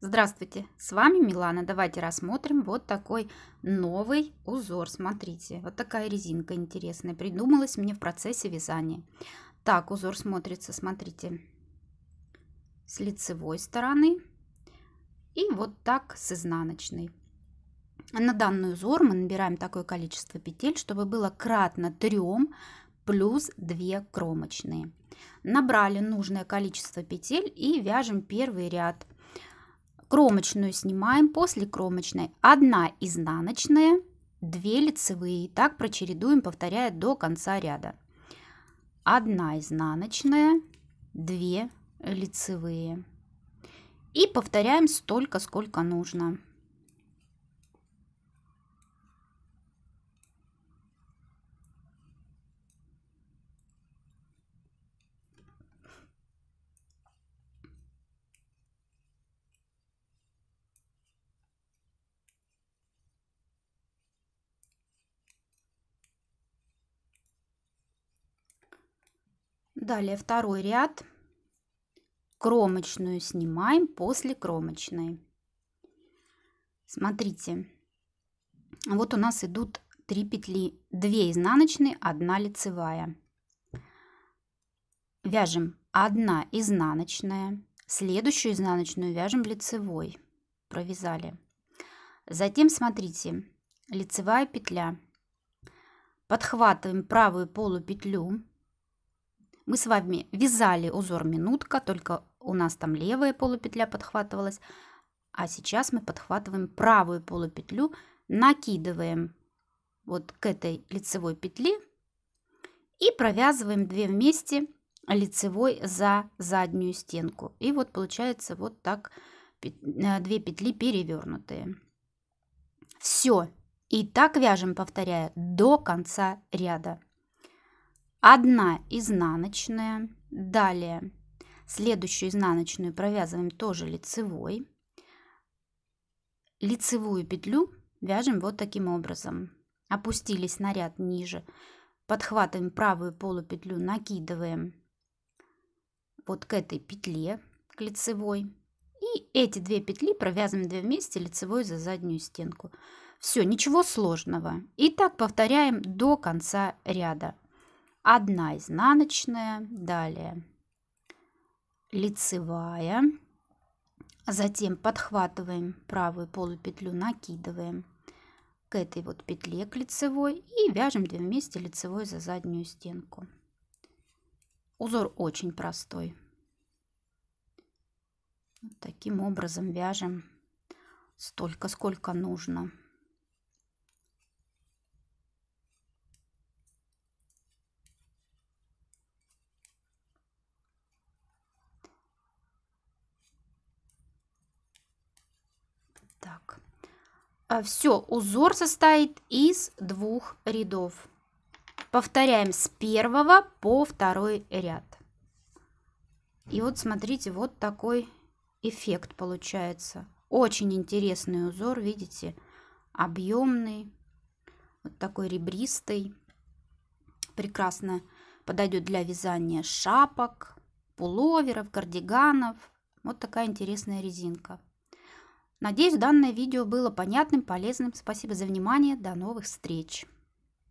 Здравствуйте, с вами Милана. Давайте рассмотрим вот такой новый узор. Смотрите, вот такая резинка интересная. Придумалась мне в процессе вязания. Так узор смотрится, смотрите, с лицевой стороны и вот так с изнаночной. На данный узор мы набираем такое количество петель, чтобы было кратно трем плюс 2 кромочные. Набрали нужное количество петель и вяжем первый ряд кромочную снимаем, после кромочной 1 изнаночная, 2 лицевые. И так прочередуем, повторяя до конца ряда. 1 изнаночная, 2 лицевые. И повторяем столько, сколько нужно. Далее второй ряд. Кромочную снимаем после кромочной. Смотрите, вот у нас идут 3 петли, 2 изнаночные, 1 лицевая. Вяжем 1 изнаночная, следующую изнаночную вяжем лицевой. Провязали. Затем смотрите, лицевая петля. Подхватываем правую полупетлю, мы с вами вязали узор минутка, только у нас там левая полупетля подхватывалась. А сейчас мы подхватываем правую полупетлю, накидываем вот к этой лицевой петле и провязываем 2 вместе лицевой за заднюю стенку. И вот получается вот так э, две петли перевернутые. Все. И так вяжем, повторяя, до конца ряда. 1 изнаночная, далее следующую изнаночную провязываем тоже лицевой, лицевую петлю вяжем вот таким образом. Опустились на ряд ниже, подхватываем правую полупетлю, накидываем вот к этой петле, к лицевой. И эти две петли провязываем две вместе лицевой за заднюю стенку. Все, ничего сложного. И так повторяем до конца ряда. 1 изнаночная, далее лицевая, затем подхватываем правую полупетлю, накидываем к этой вот петле, к лицевой и вяжем 2 вместе лицевой за заднюю стенку. Узор очень простой. Вот таким образом вяжем столько, сколько нужно. Так, а, все, узор состоит из двух рядов. Повторяем с первого по второй ряд. И вот смотрите, вот такой эффект получается. Очень интересный узор, видите, объемный, вот такой ребристый. Прекрасно подойдет для вязания шапок, пуловеров, кардиганов. Вот такая интересная резинка. Надеюсь, данное видео было понятным, полезным. Спасибо за внимание. До новых встреч!